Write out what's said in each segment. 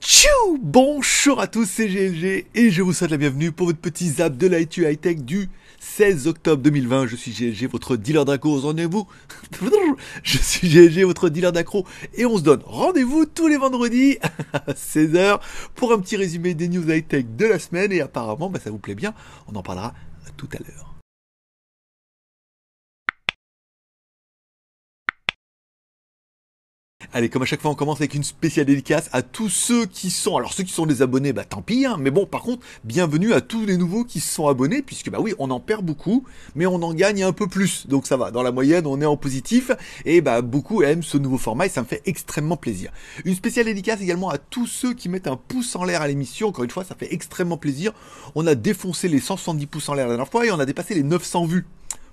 Tchou Bonjour à tous, c'est GLG et je vous souhaite la bienvenue pour votre petit zap de l'ITU High Tech du 16 octobre 2020. Je suis GLG, votre dealer d'accro, rendez-vous. Je suis GLG, votre dealer d'accro et on se donne rendez-vous tous les vendredis à 16h pour un petit résumé des news high-tech de la semaine et apparemment bah, ça vous plaît bien, on en parlera tout à l'heure. Allez, comme à chaque fois, on commence avec une spéciale dédicace à tous ceux qui sont, alors ceux qui sont des abonnés, bah tant pis, hein, mais bon, par contre, bienvenue à tous les nouveaux qui se sont abonnés, puisque bah oui, on en perd beaucoup, mais on en gagne un peu plus, donc ça va, dans la moyenne, on est en positif, et bah beaucoup aiment ce nouveau format, et ça me fait extrêmement plaisir. Une spéciale dédicace également à tous ceux qui mettent un pouce en l'air à l'émission, encore une fois, ça fait extrêmement plaisir, on a défoncé les 170 pouces en l'air la dernière fois, et on a dépassé les 900 vues,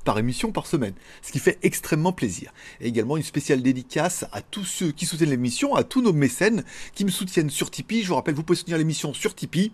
par émission par semaine, ce qui fait extrêmement plaisir. Et également une spéciale dédicace à tous ceux qui soutiennent l'émission, à tous nos mécènes qui me soutiennent sur Tipeee. Je vous rappelle, vous pouvez soutenir l'émission sur Tipeee.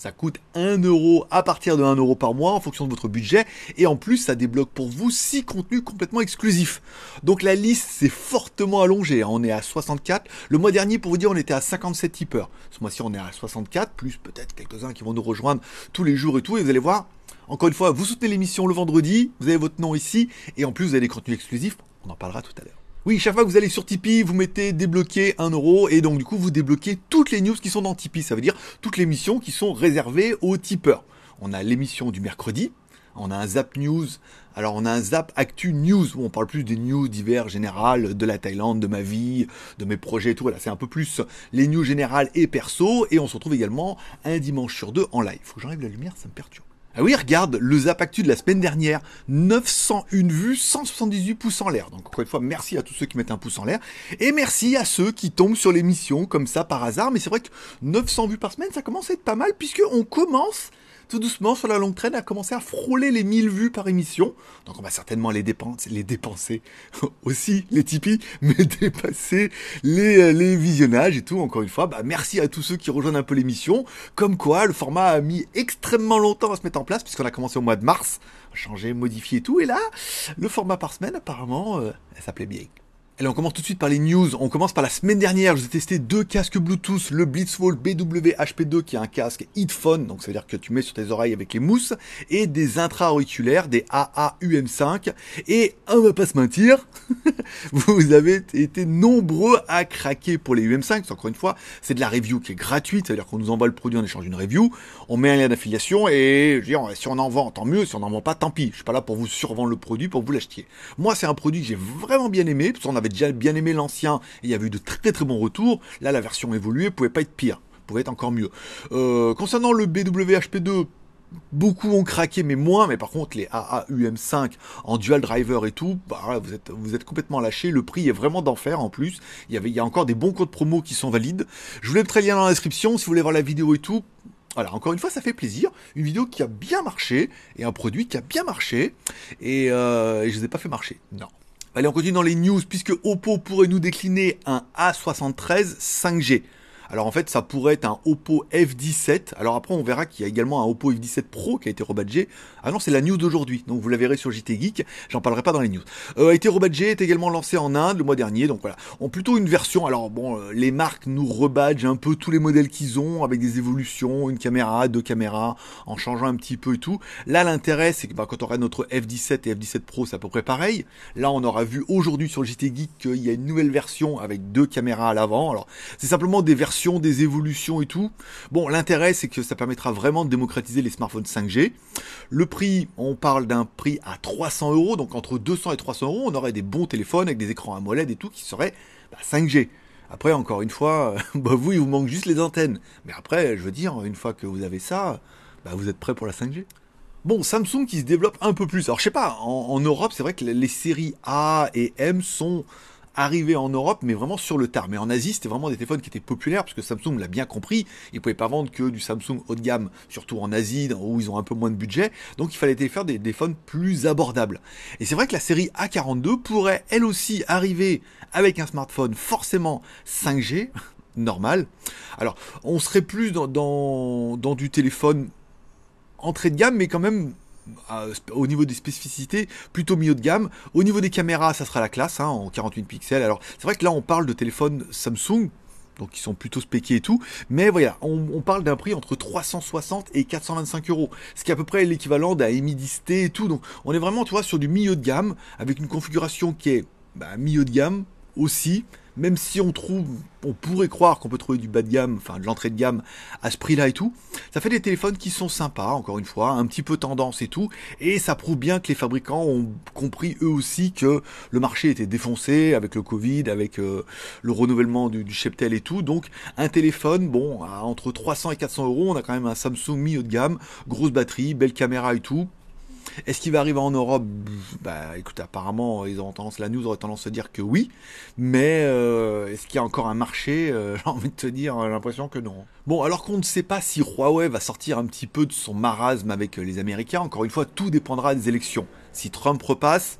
Ça coûte 1 euro à partir de 1 euro par mois en fonction de votre budget. Et en plus, ça débloque pour vous 6 contenus complètement exclusifs. Donc la liste s'est fortement allongée. Hein. On est à 64. Le mois dernier, pour vous dire, on était à 57 tipeurs. Ce mois-ci, on est à 64, plus peut-être quelques-uns qui vont nous rejoindre tous les jours et tout. Et vous allez voir, encore une fois, vous soutenez l'émission le vendredi, vous avez votre nom ici. Et en plus, vous avez des contenus exclusifs. On en parlera tout à l'heure. Oui, chaque fois que vous allez sur Tipeee, vous mettez débloquer un euro et donc du coup vous débloquez toutes les news qui sont dans Tipeee. Ça veut dire toutes les missions qui sont réservées aux tipeurs. On a l'émission du mercredi, on a un Zap News. Alors on a un Zap Actu News où on parle plus des news divers générales de la Thaïlande, de ma vie, de mes projets et tout. Voilà, c'est un peu plus les news générales et perso. Et on se retrouve également un dimanche sur deux en live. Faut que j'enlève la lumière, ça me perturbe. Ah oui, regarde, le Zapactu de la semaine dernière, 901 vues, 178 pouces en l'air. Donc encore une fois, merci à tous ceux qui mettent un pouce en l'air. Et merci à ceux qui tombent sur l'émission comme ça par hasard. Mais c'est vrai que 900 vues par semaine, ça commence à être pas mal puisque on commence tout doucement sur la longue traîne a commencé à frôler les 1000 vues par émission. Donc on va certainement les dépenser, les dépenser aussi, les Tipeee, mais dépasser les, euh, les visionnages et tout. Encore une fois, bah, merci à tous ceux qui rejoignent un peu l'émission. Comme quoi, le format a mis extrêmement longtemps à se mettre en place puisqu'on a commencé au mois de mars, Changer, modifier et tout. Et là, le format par semaine, apparemment, ça plaît bien. Allez, eh ben, on commence tout de suite par les news. On commence par la semaine dernière. Je vous ai testé deux casques Bluetooth, le Blitzwall bw 2 qui est un casque headphone, donc ça veut dire que tu mets sur tes oreilles avec les mousses, et des intra-auriculaires, des AAUM5. Et on va pas se mentir, vous avez été nombreux à craquer pour les UM5. Encore une fois, c'est de la review qui est gratuite, C'est veut dire qu'on nous envoie le produit en échange d'une review, on met un lien d'affiliation et je si on en vend, tant mieux. Si on en vend pas, tant pis. Je suis pas là pour vous survendre le produit, pour vous l'achetiez. Moi, c'est un produit que j'ai vraiment bien aimé, parce qu'on avait déjà bien aimé l'ancien et il y avait eu de très très bons retours, là la version évoluée pouvait pas être pire, pouvait être encore mieux. Euh, concernant le BWHP2, beaucoup ont craqué, mais moins. Mais par contre, les AAUM5 en dual driver et tout, bah, vous êtes vous êtes complètement lâché. Le prix est vraiment d'enfer en plus. Il y avait il y a encore des bons codes promo qui sont valides. Je vous mettrai le lien dans la description si vous voulez voir la vidéo et tout. Voilà, encore une fois, ça fait plaisir. Une vidéo qui a bien marché et un produit qui a bien marché. Et, euh, je ne ai pas fait marcher. Non. Allez, on continue dans les news puisque Oppo pourrait nous décliner un A73 5G. Alors en fait, ça pourrait être un Oppo F17. Alors après, on verra qu'il y a également un Oppo F17 Pro qui a été rebadgé. Ah non, c'est la news d'aujourd'hui. Donc vous la verrez sur JT Geek. J'en parlerai pas dans les news. Euh, a été rebadgé, est également lancé en Inde le mois dernier. Donc voilà, On plutôt une version. Alors bon, euh, les marques nous rebadgent un peu tous les modèles qu'ils ont avec des évolutions, une caméra, deux caméras, en changeant un petit peu et tout. Là, l'intérêt, c'est que bah, quand on aura notre F17 et F17 Pro, c'est à peu près pareil. Là, on aura vu aujourd'hui sur JT Geek qu'il y a une nouvelle version avec deux caméras à l'avant. Alors c'est simplement des versions des évolutions et tout. Bon, l'intérêt, c'est que ça permettra vraiment de démocratiser les smartphones 5G. Le prix, on parle d'un prix à 300 euros, donc entre 200 et 300 euros, on aurait des bons téléphones avec des écrans AMOLED et tout qui seraient 5G. Bah, après, encore une fois, bah vous, il vous manque juste les antennes. Mais après, je veux dire, une fois que vous avez ça, bah, vous êtes prêt pour la 5G. Bon, Samsung qui se développe un peu plus. Alors, je sais pas, en Europe, c'est vrai que les séries A et M sont arrivé en Europe, mais vraiment sur le tard. Mais en Asie, c'était vraiment des téléphones qui étaient populaires, parce que Samsung l'a bien compris, ils pouvaient pas vendre que du Samsung haut de gamme, surtout en Asie, où ils ont un peu moins de budget, donc il fallait faire des téléphones plus abordables. Et c'est vrai que la série A42 pourrait elle aussi arriver avec un smartphone forcément 5G, normal. Alors, on serait plus dans, dans, dans du téléphone entrée de gamme, mais quand même au niveau des spécificités, plutôt milieu de gamme. Au niveau des caméras, ça sera la classe, hein, en 48 pixels. Alors, c'est vrai que là, on parle de téléphone Samsung, donc ils sont plutôt spéqués et tout. Mais voilà, on, parle d'un prix entre 360 et 425 euros, ce qui est à peu près l'équivalent d'un Mi 10T et tout. Donc, on est vraiment, tu vois, sur du milieu de gamme, avec une configuration qui est bah, milieu de gamme aussi même si on trouve, on pourrait croire qu'on peut trouver du bas de gamme, enfin de l'entrée de gamme à ce prix-là et tout, ça fait des téléphones qui sont sympas, encore une fois, un petit peu tendance et tout, et ça prouve bien que les fabricants ont compris eux aussi que le marché était défoncé avec le Covid, avec euh, le renouvellement du, cheptel et tout, donc un téléphone, bon, à entre 300 et 400 euros, on a quand même un Samsung mi haut de gamme, grosse batterie, belle caméra et tout, est-ce qu'il va arriver en Europe Bah écoute, apparemment, ils ont tendance, la news aurait tendance à se dire que oui, mais euh, est-ce qu'il y a encore un marché euh, J'ai envie de te dire, l'impression que non. Bon, alors qu'on ne sait pas si Huawei va sortir un petit peu de son marasme avec euh, les Américains, encore une fois, tout dépendra des élections. Si Trump repasse,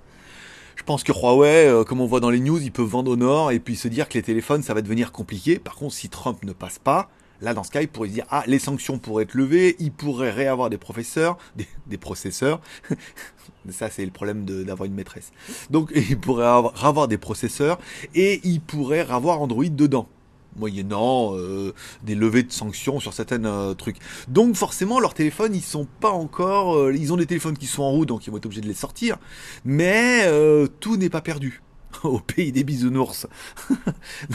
je pense que Huawei, comme on voit dans les news, il peut vendre au nord et puis se dire que les téléphones, ça va devenir compliqué. Par contre, si Trump ne passe pas, Là, dans ce cas, pourraient se dire, ah, les sanctions pourraient être levées, ils pourraient réavoir des professeurs, des, des processeurs. Ça, c'est le problème d'avoir une maîtresse. Donc, ils pourraient avoir, des processeurs et ils pourraient avoir Android dedans moyennant euh, des levées de sanctions sur certains euh, trucs. Donc forcément leurs téléphones ils sont pas encore, euh, ils ont des téléphones qui sont en route donc ils vont être obligés de les sortir, mais tout n'est pas perdu. au pays des bisounours.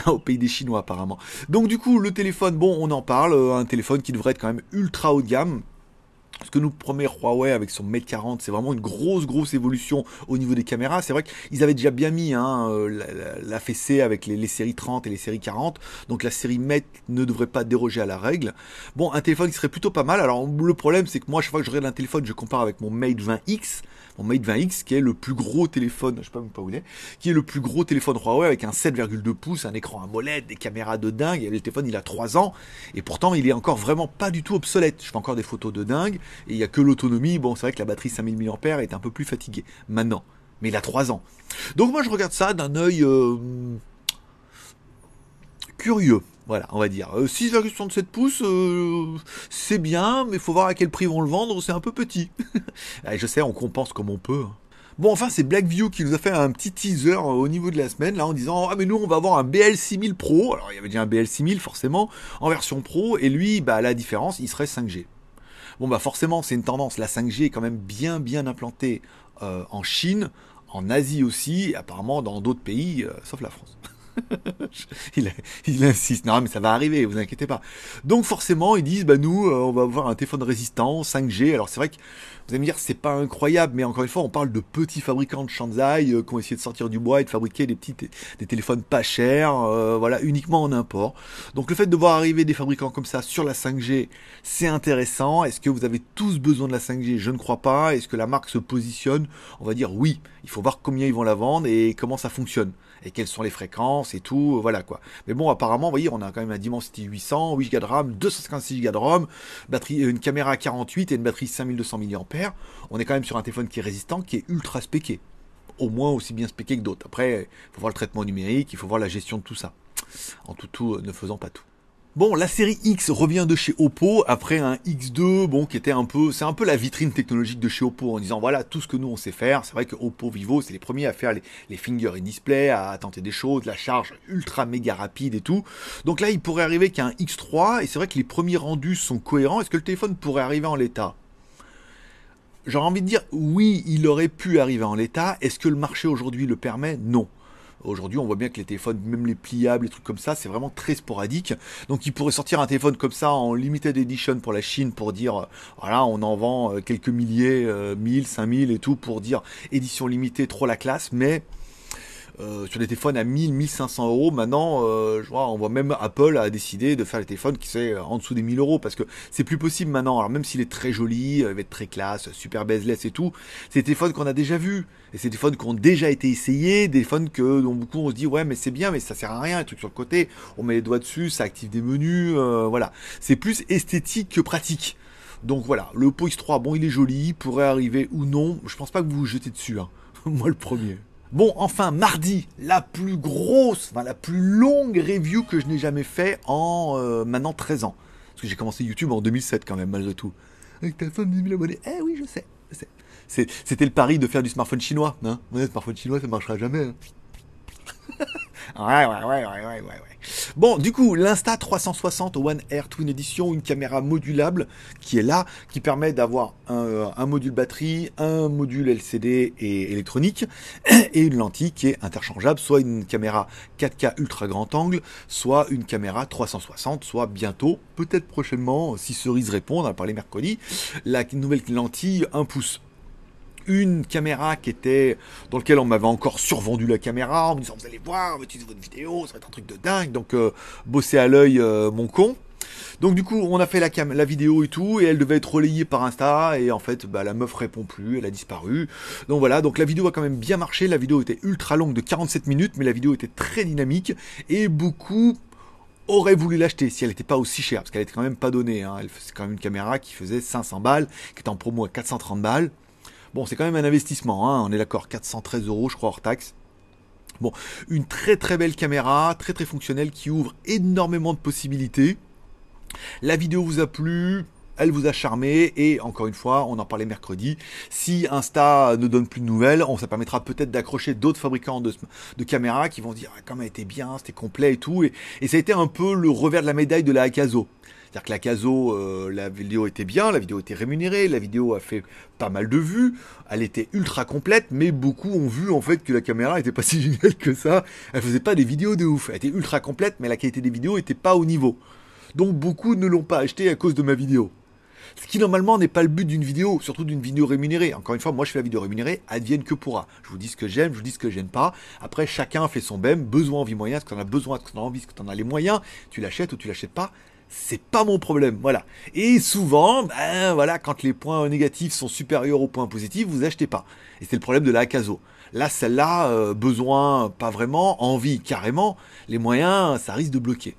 non, au pays des Chinois apparemment. Donc du coup, le téléphone, bon, on en parle, euh, un téléphone qui devrait être quand même ultra haut de gamme, ce que nous promet Huawei avec son Mate 40, c'est vraiment une grosse grosse évolution au niveau des caméras. C'est vrai qu'ils avaient déjà bien mis hein, euh, la, fessée avec les, séries 30 et les séries 40, donc la série Mate ne devrait pas déroger à la règle. Bon, un téléphone qui serait plutôt pas mal. Alors le problème, c'est que moi, chaque fois que je regarde un téléphone, je compare avec mon Mate 20X mon Mate 20X, qui est le plus gros téléphone, je sais pas où il est, qui est le plus gros téléphone Huawei avec un 7,2 pouces, un écran AMOLED, des caméras de dingue. Et le téléphone, il a 3 ans, et pourtant, il est encore vraiment pas du tout obsolète. Je fais encore des photos de dingue, et il y a que l'autonomie. Bon, c'est vrai que la batterie 5000 mAh est un peu plus fatiguée maintenant, mais il a 3 ans. Donc moi, je regarde ça d'un œil euh, curieux. Voilà, on va dire. Euh, 6,67 pouces, euh, c'est bien, mais il faut voir à quel prix vont le vendre, c'est un peu petit. Eh, je sais, on compense comme on peut. Hein. Bon, enfin, c'est Blackview qui nous a fait un petit teaser euh, au niveau de la semaine, là, en disant Ah, mais nous, on va avoir un BL6000 Pro. Alors, il y avait déjà un BL6000, forcément, en version Pro, et lui, bah, la différence, il serait 5G. Bon, bah, forcément, c'est une tendance. La 5G est quand même bien, bien implantée euh, en Chine, en Asie aussi, et apparemment dans d'autres pays, sauf la France. il, insiste. Non, mais ça va arriver, vous inquiétez pas. Donc forcément, ils disent, bah nous, euh, on va avoir un téléphone résistant, 5G. Alors c'est vrai que vous allez me dire, c'est pas incroyable, mais encore une fois, on parle de petits fabricants de Shanzai euh, qui ont essayé de sortir du bois et de fabriquer des petits des téléphones pas chers, euh, voilà, uniquement en import. Donc le fait de voir arriver des fabricants comme ça sur la 5G, c'est intéressant. Est-ce que vous avez tous besoin de la 5G Je ne crois pas. Est-ce que la marque se positionne On va dire oui. Il faut voir combien ils vont la vendre et comment ça fonctionne et quelles sont les fréquences et tout, euh, voilà quoi. Mais bon, apparemment, vous voyez, on a quand même un Dimensity 800, 8 Go de RAM, 256 Go de ROM, batterie, euh, une caméra à 48 et une batterie 5200 mAh. On est quand même sur un téléphone qui est résistant, qui est ultra spéqué. Au moins aussi bien spéqué que d'autres. Après, il faut voir le traitement numérique, il faut voir la gestion de tout ça. En tout tout, euh, ne faisant pas tout. Bon, la série X revient de chez Oppo après un X2, bon, qui était un peu, c'est un peu la vitrine technologique de chez Oppo en disant voilà tout ce que nous on sait faire. C'est vrai que Oppo Vivo, c'est les premiers à faire les, finger in display, à tenter des choses, la charge ultra méga rapide et tout. Donc là, il pourrait arriver qu'un X3 et c'est vrai que les premiers rendus sont cohérents. Est-ce que le téléphone pourrait arriver en l'état J'aurais envie de dire oui, il aurait pu arriver en l'état. Est-ce que le marché aujourd'hui le permet Non. Aujourd'hui, on voit bien que les téléphones, même les pliables, les trucs comme ça, c'est vraiment très sporadique. Donc, ils pourraient sortir un téléphone comme ça en limited edition pour la Chine pour dire, euh, voilà, on en vend euh, quelques milliers, 1000, euh, 5000 et tout pour dire édition limitée, trop la classe, mais euh, sur des téléphones à 1000, 1500 euros. Maintenant, euh, je vois, on voit même Apple a décidé de faire les téléphones qui sont euh, en dessous des 1000 euros parce que c'est plus possible maintenant. Alors même s'il est très joli, il va être très classe, super bezeless et tout, c'est des téléphones qu'on a déjà vus. Et c'est des téléphones qui ont déjà été essayés, des téléphones que, dont beaucoup on se dit ouais mais c'est bien mais ça sert à rien, les trucs sur le côté, on met les doigts dessus, ça active des menus, voilà. C'est plus esthétique que pratique. Donc voilà, le Po X3, bon il est joli, pourrait arriver ou non, je pense pas que vous vous jetez dessus. Hein moi le premier. Bon, enfin, mardi, la plus grosse, enfin, la plus longue review que je n'ai jamais fait en euh, maintenant 13 ans. Parce que j'ai commencé YouTube en 2007 quand même, malgré tout. Avec ta femme 10 000 abonnés. Eh oui, je sais. Je sais. C'était le pari de faire du smartphone chinois. Hein. Ouais, smartphone chinois, ça marchera jamais. Hein. ouais, ouais, ouais, ouais, ouais, ouais. Bon, du coup, l'Insta 360 One Air Twin Edition, une caméra modulable qui est là, qui permet d'avoir un, euh, module batterie, un module LCD et électronique, et une lentille qui est interchangeable, soit une caméra 4K ultra grand angle, soit une caméra 360, soit bientôt, peut-être prochainement, euh, si Cerise répond, on va parler mercredi, la nouvelle lentille 1 pouce une caméra qui était dans laquelle on m'avait encore survendu la caméra en me disant vous allez voir, on va votre vidéo, ça va être un truc de dingue. Donc bossez euh, bosser à l'œil euh, mon con. Donc du coup, on a fait la, vidéo et tout, et elle devait être relayée par Insta, et en fait, bah, la meuf répond plus, elle a disparu. Donc voilà, donc la vidéo a quand même bien marché, la vidéo était ultra longue de 47 minutes, mais la vidéo était très dynamique, et beaucoup auraient voulu l'acheter si elle n'était pas aussi chère, parce qu'elle était quand même pas donnée. Hein. C'est quand même une caméra qui faisait 500 balles, qui était en promo à 430 balles. Bon, c'est quand même un investissement, hein. on est d'accord, 413 euros, je crois, hors taxe. Bon, une très très belle caméra, très très fonctionnelle, qui ouvre énormément de possibilités. La vidéo vous a plu, elle vous a charmé et encore une fois, on en parlait mercredi. Si Insta ne donne plus de nouvelles, on ça permettra peut-être d'accrocher d'autres fabricants de, caméras qui vont dire ah, comme elle était bien, c'était complet et tout. Et, et, ça a été un peu le revers de la médaille de la Akazo. C'est-à-dire que la Caso, euh, la vidéo était bien, la vidéo était rémunérée, la vidéo a fait pas mal de vues, elle était ultra complète, mais beaucoup ont vu en fait que la caméra était pas si géniale que ça. Elle faisait pas des vidéos de ouf. Elle était ultra complète, mais la qualité des vidéos n'était pas au niveau. Donc beaucoup ne l'ont pas acheté à cause de ma vidéo. Ce qui normalement n'est pas le but d'une vidéo, surtout d'une vidéo rémunérée. Encore une fois, moi je fais la vidéo rémunérée, advienne que pourra. Je vous dis ce que j'aime, je vous dis ce que j'aime pas. Après, chacun fait son BEM, besoin, envie, moyen, ce que a as besoin, ce que t'en as envie, ce que en as les moyens. Tu l'achètes ou tu l'achètes pas, c'est pas mon problème, voilà. Et souvent, ben voilà, quand les points négatifs sont supérieurs aux points positifs, vous achetez pas. Et c'est le problème de la caso Là, celle-là, euh, besoin, pas vraiment, envie, carrément, les moyens, ça risque de bloquer.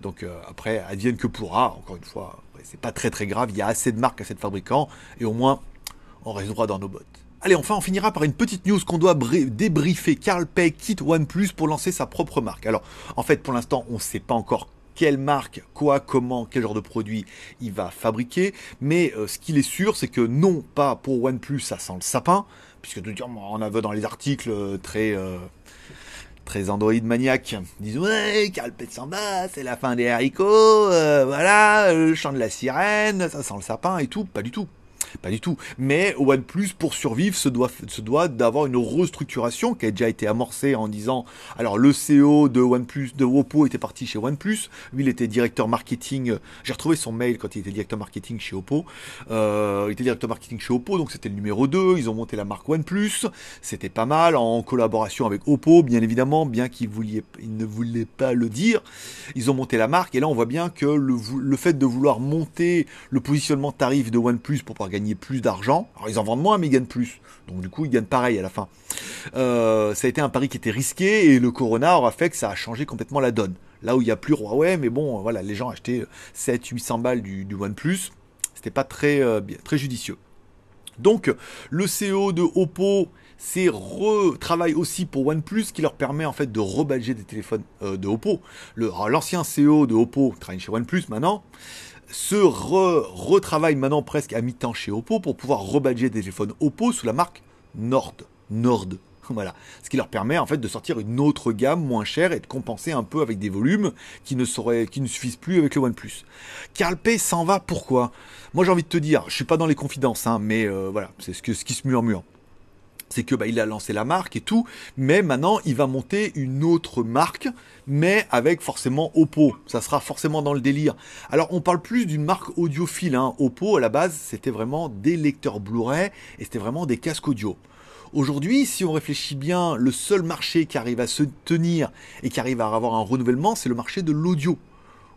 Donc euh, après, advienne que pourra, encore une fois, c'est pas très très grave, il y a assez de marques, à cette fabricant et au moins, on reste dans nos bottes. Allez, enfin, on finira par une petite news qu'on doit débriefer. Carl Pay quitte plus pour lancer sa propre marque. Alors, en fait, pour l'instant, on ne sait pas encore quelle marque, quoi, comment, quel genre de produit il va fabriquer. Mais euh, ce qu'il est sûr, c'est que non pas pour OnePlus, ça sent le sapin, puisque de dire, on avait dans les articles euh, très... androïdes euh, très Android maniaque, disent ouais, Carl c'est la fin des haricots, voilà, le chant de la sirène, ça sent le sapin et tout, pas du tout. Pas du tout. Mais OnePlus, pour survivre, se doit, se doit d'avoir une restructuration qui a déjà été amorcée en disant, alors le CEO de OnePlus, de Oppo était parti chez OnePlus, lui il était directeur marketing, j'ai retrouvé son mail quand il était directeur marketing chez Oppo, euh, il était directeur marketing chez Oppo, donc c'était le numéro 2, ils ont monté la marque OnePlus, c'était pas mal, en collaboration avec Oppo, bien évidemment, bien qu'ils ne voulaient pas le dire, ils ont monté la marque, et là on voit bien que le, fait de vouloir monter le positionnement tarif de OnePlus pour pouvoir plus d'argent. Alors ils en vendent moins, mais ils gagnent plus. Donc du coup, ils gagnent pareil à la fin. Euh, ça a été un pari qui était risqué et le Corona aura fait que ça a changé complètement la donne. Là où il ya a plus ouais mais bon, euh, voilà, les gens achetaient 700-800 euh, balles du, du plus C'était pas très, très judicieux. Donc le CEO de Oppo c'est travail aussi pour OnePlus qui leur permet en fait de rebadger des téléphones de Oppo. L'ancien CEO de Oppo travaille chez OnePlus maintenant se re, retravaille maintenant presque à mi-temps chez Oppo pour pouvoir rebadger des téléphones Oppo sous la marque Nord. Nord. Voilà. Ce qui leur permet en fait de sortir une autre gamme moins chère et de compenser un peu avec des volumes qui ne, seraient, qui ne suffisent plus avec le OnePlus. P s'en va pourquoi Moi j'ai envie de te dire, je ne suis pas dans les confidences, hein, mais euh, voilà, c'est ce qui se murmure c'est que bah, il a lancé la marque et tout, mais maintenant il va monter une autre marque, mais avec forcément Oppo. Ça sera forcément dans le délire. Alors on parle plus d'une marque audiophile. Hein. Oppo à la base c'était vraiment des lecteurs Blu-ray et c'était vraiment des casques audio. Aujourd'hui, si on réfléchit bien, le seul marché qui arrive à se tenir et qui arrive à avoir un renouvellement, c'est le marché de l'audio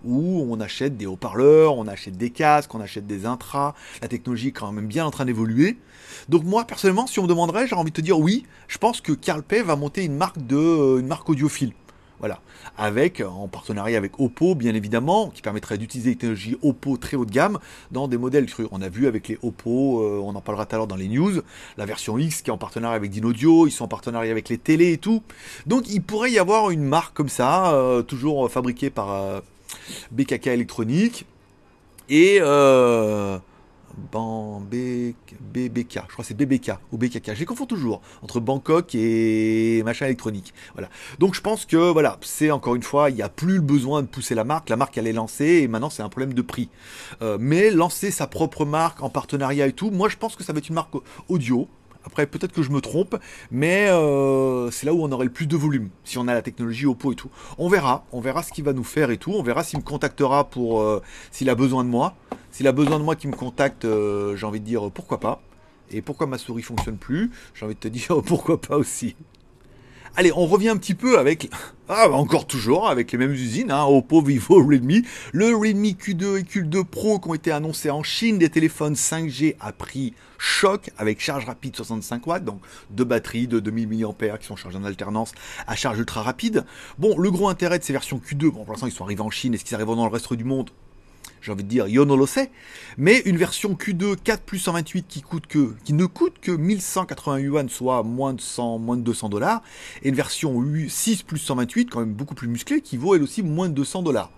où on achète des haut-parleurs, on achète des casques, on achète des intras. La technologie est quand même bien en train d'évoluer. Donc moi, personnellement, si on me demanderait, j'aurais envie de te dire oui, je pense que P va monter une marque, de, euh, une marque audiophile. Voilà. Avec, en partenariat avec Oppo, bien évidemment, qui permettrait d'utiliser les technologies Oppo très haut de gamme dans des modèles On a vu avec les Oppo, euh, on en parlera tout à l'heure dans les news, la version X qui est en partenariat avec Dinaudio, ils sont en partenariat avec les télés et tout. Donc il pourrait y avoir une marque comme ça, euh, toujours fabriquée par, BKK électronique et euh, BBK, je crois que c'est BBK ou BKK, je les toujours entre Bangkok et machin électronique. Voilà. Donc je pense que voilà, c'est encore une fois, il n'y a plus le besoin de pousser la marque, la marque elle est lancée et maintenant c'est un problème de prix. Euh, mais lancer sa propre marque en partenariat et tout, moi je pense que ça va être une marque audio après, peut-être que je me trompe, mais euh, c'est là où on aurait le plus de volume, si on a la technologie au pot et tout. On verra, on verra ce qu'il va nous faire et tout. On verra s'il me contactera pour euh, s'il a besoin de moi. S'il a besoin de moi qui me contacte, euh, j'ai envie de dire pourquoi pas. Et pourquoi ma souris fonctionne plus J'ai envie de te dire pourquoi pas aussi. Allez, on revient un petit peu avec, ah, bah, encore toujours, avec les mêmes usines, hein, Oppo, Vivo, Redmi. Le Redmi Q2 et Q2 Pro qui ont été annoncés en Chine, des téléphones 5G à prix choc avec charge rapide 65 watts, donc deux batteries de 2000 mAh qui sont chargées en alternance à charge ultra rapide. Bon, le gros intérêt de ces versions Q2, bon, pour l'instant ils sont arrivés en Chine, est-ce qu'ils arriveront dans le reste du monde j'ai envie de dire Yonon le sait, mais une version Q2 4 plus 128 qui coûte que, qui ne coûte que 1180 yuan, soit moins de 100, moins de 200 dollars, et une version 6 plus 128, quand même beaucoup plus musclée, qui vaut elle aussi moins de 200 dollars.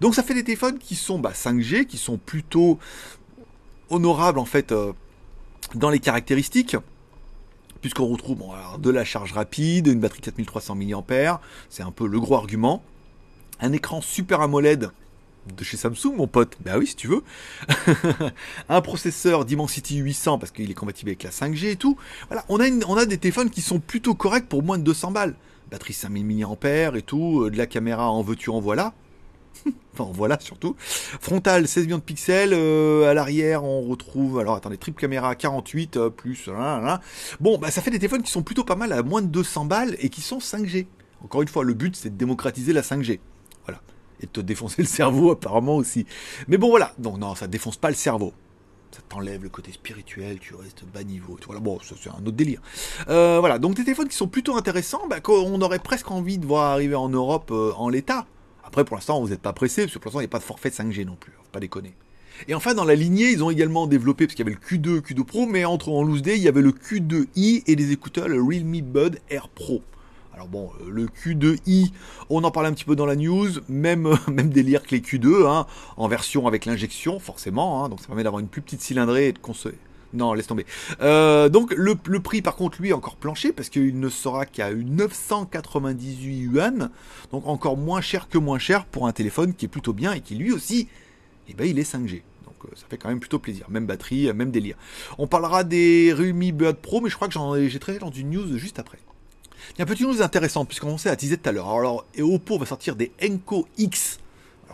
Donc ça fait des téléphones qui sont 5G, bah, qui sont plutôt honorables en fait euh, dans les caractéristiques puisqu'on retrouve de la charge rapide, une batterie 4300 mAh, c'est un peu le gros argument. Un écran Super AMOLED de chez Samsung, mon pote. Bah oui, si tu veux. un processeur Dimensity 800 parce qu'il est compatible avec la 5G et tout. Voilà, on a, on a des téléphones qui sont plutôt corrects pour moins de 200 balles. Batterie 5000 mAh et tout, euh, de la caméra en veux-tu, en voilà. enfin, en voilà surtout. Frontal 16 millions de pixels. Euh, à l'arrière, on retrouve. Alors, attendez, triple caméra 48 euh, plus. Bon, bah, ça fait des téléphones qui sont plutôt pas mal à moins de 200 balles et qui sont 5G. Encore une fois, le but, c'est de démocratiser la 5G de te défoncer le cerveau apparemment aussi. Mais bon voilà, donc non, ça défonce pas le cerveau. Ça t'enlève le côté spirituel, tu restes bas niveau. Voilà, bon, c'est un autre délire. Euh, voilà, donc des téléphones qui sont plutôt intéressants, bah, qu'on aurait presque envie de voir arriver en Europe euh, en l'état. Après, pour l'instant, vous n'êtes pas pressé, parce que pour l'instant, il n'y a pas de forfait 5G non plus, pas déconner. Et enfin, dans la lignée, ils ont également développé, parce qu'il y avait le Q2, Q2 Pro, mais entre en loose day, il y avait le Q2i et les écouteurs, le Realme Bud Air Pro. Alors bon, euh, le Q2i, on en parle un petit peu dans la news, même, même délire que les Q2, hein, en version avec l'injection, forcément, hein, donc ça permet d'avoir une plus petite cylindrée et de consommer. Non, laisse tomber. Euh, donc le, prix par contre lui est encore planché parce qu'il ne sera qu'à 998 yuan, donc encore moins cher que moins cher pour un téléphone qui est plutôt bien et qui lui aussi, eh ben, il est 5G Donc euh, ça fait quand même plutôt plaisir. Même batterie, même délire. On parlera des Realme Bud Pro, mais je crois que j'en ai traité dans une news juste après. Il y a un petit chose intéressante, puisqu'on s'est attisé tout à l'heure. Alors, EOPO va sortir des Enco X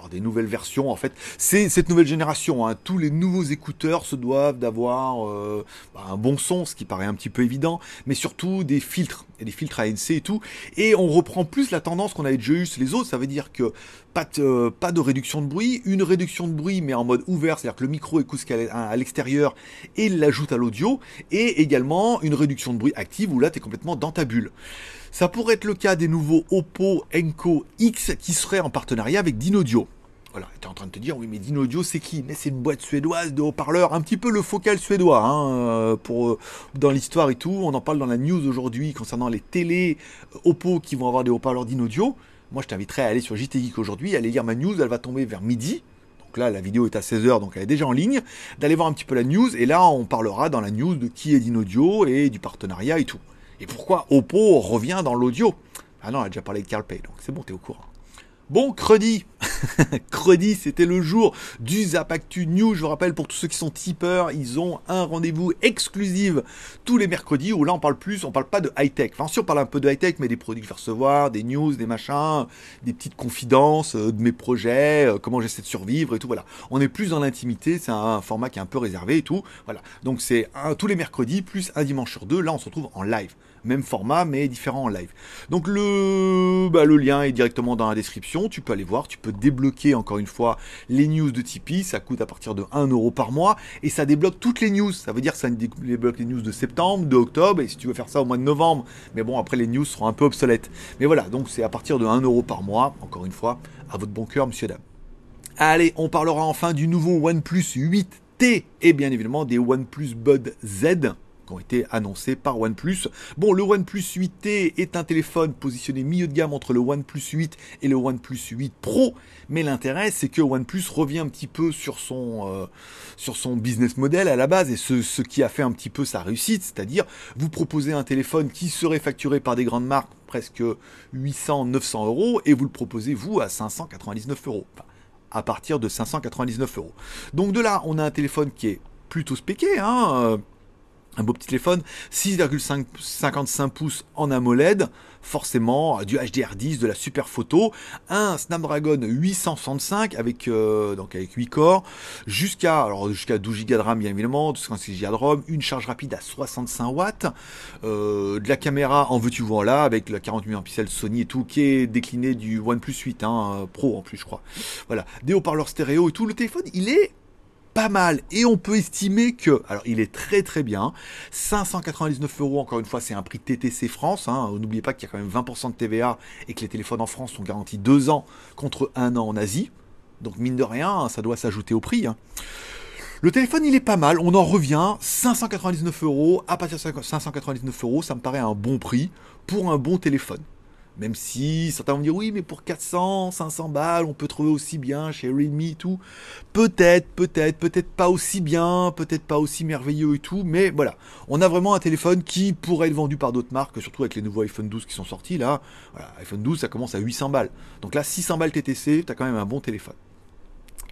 alors des nouvelles versions en fait. C'est cette nouvelle génération. Hein. Tous les nouveaux écouteurs se doivent d'avoir euh, bah, un bon son, ce qui paraît un petit peu évident, mais surtout des filtres et des filtres ANC et tout. Et on reprend plus la tendance qu'on avait déjà eu les autres. Ça veut dire que pas de, pas de réduction de bruit, une réduction de bruit mais en mode ouvert, c'est-à-dire que le micro écoute ce qu'il a à l'extérieur et l'ajoute à l'audio, et également une réduction de bruit active où là tu es complètement dans ta bulle. Ça pourrait être le cas des nouveaux Oppo Enco X qui seraient en partenariat avec Dinodio. Voilà, tu es en train de te dire, oui, mais Dinodio, c'est qui Mais c'est une boîte suédoise de haut-parleurs, un petit peu le focal suédois, hein, euh, pour, euh, dans l'histoire et tout. On en parle dans la news aujourd'hui concernant les télés euh, Oppo qui vont avoir des haut-parleurs Dinodio. Moi, je t'inviterai à aller sur JT Geek aujourd'hui, aller lire ma news, elle va tomber vers midi. Donc là, la vidéo est à 16h, donc elle est déjà en ligne. D'aller voir un petit peu la news, et là, on parlera dans la news de qui est Dinodio et du partenariat et tout. Et pourquoi Oppo revient dans l'audio Ah non, on a déjà parlé de Carpe. donc c'est bon, t'es au courant. Bon, credi Credi, c'était le jour du Zapactu News. Je vous rappelle, pour tous ceux qui sont tipeurs, ils ont un rendez-vous exclusif tous les mercredis où là, on parle plus, on parle pas de high-tech. Enfin, si on parle un peu de high-tech, mais des produits que je vais recevoir, des news, des machins, des petites confidences euh, de mes projets, euh, comment j'essaie de survivre et tout. Voilà. On est plus dans l'intimité. C'est un, un, format qui est un peu réservé et tout. Voilà. Donc, c'est tous les mercredis plus un dimanche sur deux. Là, on se retrouve en live même format, mais différent en live. Donc le, bah, le lien est directement dans la description, tu peux aller voir, tu peux débloquer encore une fois les news de Tipeee, ça coûte à partir de 1 euro par mois, et ça débloque toutes les news, ça veut dire que ça débloque les news de septembre, de octobre, et si tu veux faire ça au mois de novembre, mais bon après les news seront un peu obsolètes. Mais voilà, donc c'est à partir de 1 euro par mois, encore une fois, à votre bon cœur, monsieur dame. Allez, on parlera enfin du nouveau OnePlus 8T et bien évidemment des OnePlus Bud Z ont été annoncés par OnePlus. Bon, le OnePlus 8T est un téléphone positionné milieu de gamme entre le OnePlus 8 et le OnePlus 8 Pro, mais l'intérêt c'est que OnePlus revient un petit peu sur son, euh, sur son business model à la base et ce, ce qui a fait un petit peu sa réussite, c'est-à-dire vous proposez un téléphone qui serait facturé par des grandes marques presque 800, 900 euros et vous le proposez vous à 599 euros. Enfin, à partir de 599 euros. Donc de là, on a un téléphone qui est plutôt spéqué, hein, euh, un beau petit téléphone, 6,55 pouces en AMOLED, forcément euh, du HDR10, de la super photo, un Snapdragon 865 avec euh, donc avec 8 corps, jusqu'à alors jusqu'à 12 Go de RAM bien évidemment, 256 Go de ROM, une charge rapide à 65 watts, euh, de la caméra en veux-tu là avec la 40 millions de pixels Sony et tout qui est décliné du OnePlus 8 hein, Pro en plus je crois. Voilà, des haut-parleurs stéréo et tout, le téléphone il est mal et on peut estimer que, alors il est très très bien, 599 euros, encore une fois, c'est un prix TTC France. Hein. N'oubliez pas qu'il y a quand même 20% de TVA et que les téléphones en France sont garantis deux ans contre un an en Asie. Donc mine de rien, ça doit s'ajouter au prix. Hein. Le téléphone, il est pas mal. On en revient. 599 euros. À partir de 599 euros, ça me paraît un bon prix pour un bon téléphone. Même si certains vont dire oui, mais pour 400, 500 balles, on peut trouver aussi bien chez et tout. Peut-être, peut-être, peut-être pas aussi bien, peut-être pas aussi merveilleux et tout, mais voilà. On a vraiment un téléphone qui pourrait être vendu par d'autres marques, surtout avec les nouveaux iPhone 12 qui sont sortis là. Voilà, iPhone 12, ça commence à 800 balles. Donc là, 600 balles TTC, as quand même un bon téléphone.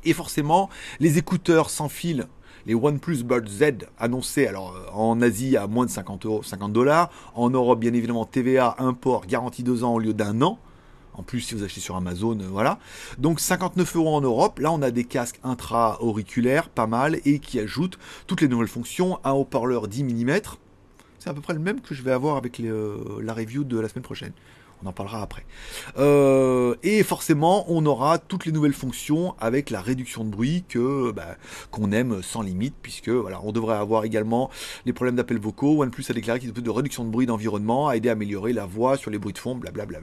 Et forcément, les écouteurs sans fil les OnePlus Buds Z annoncés alors, euh, en Asie à moins de 50 euros, 50 dollars, en Europe bien évidemment TVA, import, garantie 2 ans au lieu d'un an. En plus, si vous achetez sur Amazon, euh, voilà. Donc 59 euros en Europe. Là, on a des casques intra-auriculaires, pas mal, et qui ajoutent toutes les nouvelles fonctions. Un haut-parleur 10 mm. C'est à peu près le même que je vais avoir avec euh, la review de la semaine prochaine on en parlera après. Euh, et forcément, on aura toutes les nouvelles fonctions avec la réduction de bruit que bah, qu'on aime sans limite, puisque voilà, on devrait avoir également les problèmes d'appels vocaux. OnePlus a déclaré qu'il de réduction de bruit d'environnement, a aidé à améliorer la voix sur les bruits de fond, blablabla.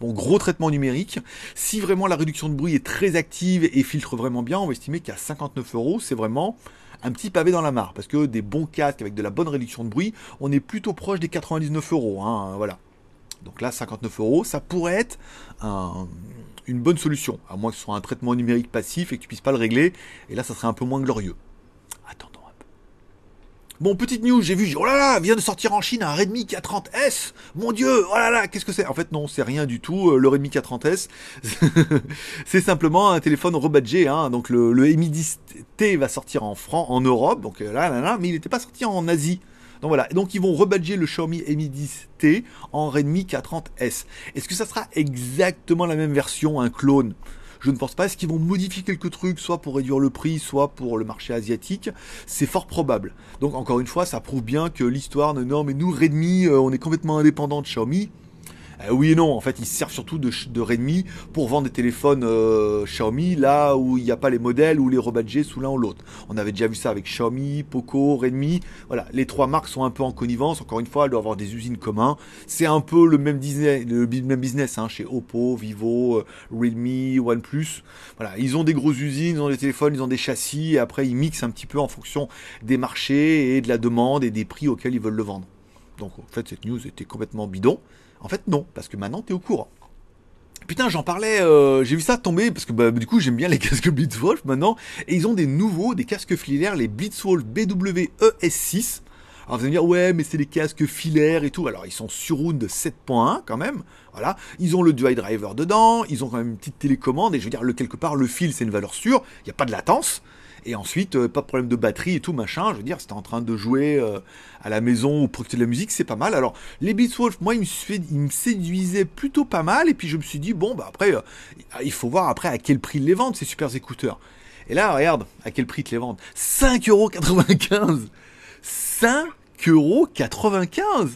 Bon, gros traitement numérique. Si vraiment la réduction de bruit est très active et filtre vraiment bien, on va estimer qu'à 59 euros, c'est vraiment un petit pavé dans la mare, parce que des bons casques avec de la bonne réduction de bruit, on est plutôt proche des 99 euros. Hein, voilà. Donc là, 59 euros, ça pourrait être une bonne solution, à moins que ce soit un traitement numérique passif et que tu puisses pas le régler. Et là, ça serait un peu moins glorieux. Attendons un peu. Bon, petite news, j'ai vu, oh là là, vient de sortir en Chine un Redmi 30 s Mon Dieu, oh là là, qu'est-ce que c'est En fait, non, c'est rien du tout. Euh, le Redmi 30 s c'est simplement un téléphone rebadgé. Hein. Donc le, Mi 10T va sortir en France, en Europe. Donc euh, là, là, là, mais il n'était pas sorti en Asie. Donc voilà, donc ils vont rebadger le Xiaomi Mi 10T en Redmi 30 s Est-ce que ça sera exactement la même version, un clone je ne pense pas. Est-ce qu'ils vont modifier quelques trucs, soit pour réduire le prix, soit pour le marché asiatique C'est fort probable. Donc encore une fois, ça prouve bien que l'histoire ne non mais nous Redmi, euh, on est complètement indépendant de Xiaomi. Euh, oui et non, en fait, ils servent surtout de, Redmi pour vendre des téléphones euh, Xiaomi là où il n'y a pas les modèles ou les rebadgés sous l'un ou l'autre. On avait déjà vu ça avec Xiaomi, Poco, Redmi. Voilà, les trois marques sont un peu en connivence. Encore une fois, elles doivent avoir des usines communes. C'est un peu le même business, le même hein, chez Oppo, Vivo, euh, Realme, OnePlus. Voilà, ils ont des grosses usines, ils ont des téléphones, ils ont des châssis. Et après, ils mixent un petit peu en fonction des marchés et de la demande et des prix auxquels ils veulent le vendre. Donc en fait, cette news était complètement bidon. En fait, non, parce que maintenant, es au courant. Putain, j'en parlais, euh, j'ai vu ça tomber parce que bah, du coup j'aime bien les casques Blitzwolf maintenant et ils ont des nouveaux, des casques filaires, les Blitzwolf BWES6. Alors vous allez me dire ouais mais c'est des casques filaires et tout. Alors ils sont sur Surround 7.1 quand même. Voilà, ils ont le dual driver dedans, ils ont quand même une petite télécommande et je veux dire le quelque part le fil c'est une valeur sûre, il n'y a pas de latence. Et ensuite, euh, pas de problème de batterie et tout machin. Je veux dire, c'était en train de jouer euh, à la maison ou écouter de la musique, c'est pas mal. Alors, les Beats Wolf, moi, ils me, séduisaient plutôt pas mal. Et puis, je me suis dit, bon, bah après, euh, il faut voir après à quel prix les vendent, ces super écouteurs. Et là, regarde à quel prix ils te les vendent. 5,95€. 5 5,95€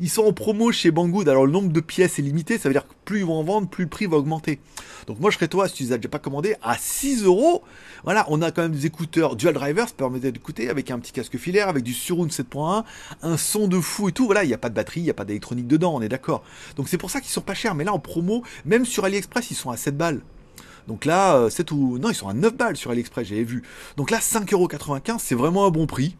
Ils sont en promo chez Banggood, alors le nombre de pièces est limité, ça veut dire que plus ils vont en vendre, plus le prix va augmenter. Donc moi je serais toi, si tu les as déjà pas commandé à 6€. Voilà, on a quand même des écouteurs dual driver, ça permet d'écouter avec un petit casque filaire, avec du surround 7.1, un son de fou et tout. Voilà, il n'y a pas de batterie, il n'y a pas d'électronique dedans, on est d'accord. Donc c'est pour ça qu'ils sont pas chers, mais là en promo, même sur AliExpress, ils sont à 7 balles. Donc là, 7 euh, ou Non, ils sont à 9 balles sur AliExpress, j'avais vu. Donc là, 5,95€, c'est vraiment un bon prix.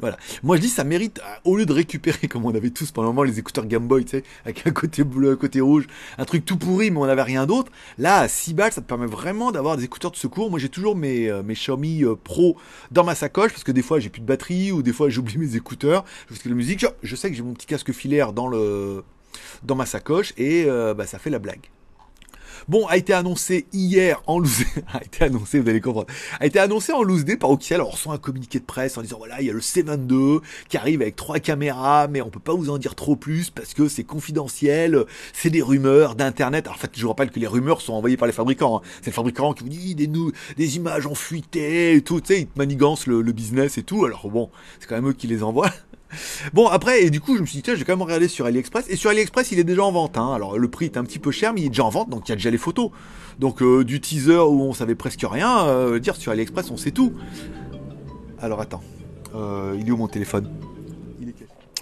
Voilà. Moi, je dis, ça mérite, euh, au lieu de récupérer, comme on avait tous pendant le moment, les écouteurs Game Boy, tu sais, avec un côté bleu, un côté rouge, un truc tout pourri, mais on n'avait rien d'autre. Là, à 6 balles, ça te permet vraiment d'avoir des écouteurs de secours. Moi, j'ai toujours mes, euh, mes Xiaomi euh, Pro dans ma sacoche, parce que des fois, j'ai plus de batterie, ou des fois, j'oublie mes écouteurs, que la musique, je sais que j'ai mon petit casque filaire dans le, dans ma sacoche, et bah, ça fait la blague bon, a été annoncé hier en loose a été annoncé, vous allez comprendre, a été annoncé en loose day par Oxyel. Alors, on reçoit un communiqué de presse en disant, voilà, il y a le C22 qui arrive avec trois caméras, mais on peut pas vous en dire trop plus parce que c'est confidentiel, c'est des rumeurs d'internet. en fait, je vous rappelle que les rumeurs sont envoyées par les fabricants. Hein. C'est le fabricant qui vous dit des, des images enfuitées et tout, tu sais, ils le business et tout. Alors, bon, c'est quand même eux qui les envoient. Bon, après, et du coup, je me suis dit, tiens, je vais quand même regarder sur AliExpress. Et sur AliExpress, il est déjà en vente. Hein. Alors, le prix est un petit peu cher, mais il est déjà en vente, donc il y a déjà les photos. Donc, euh, du teaser où on savait presque rien, euh, dire sur AliExpress, on sait tout. Alors, attends. Euh, il est où mon téléphone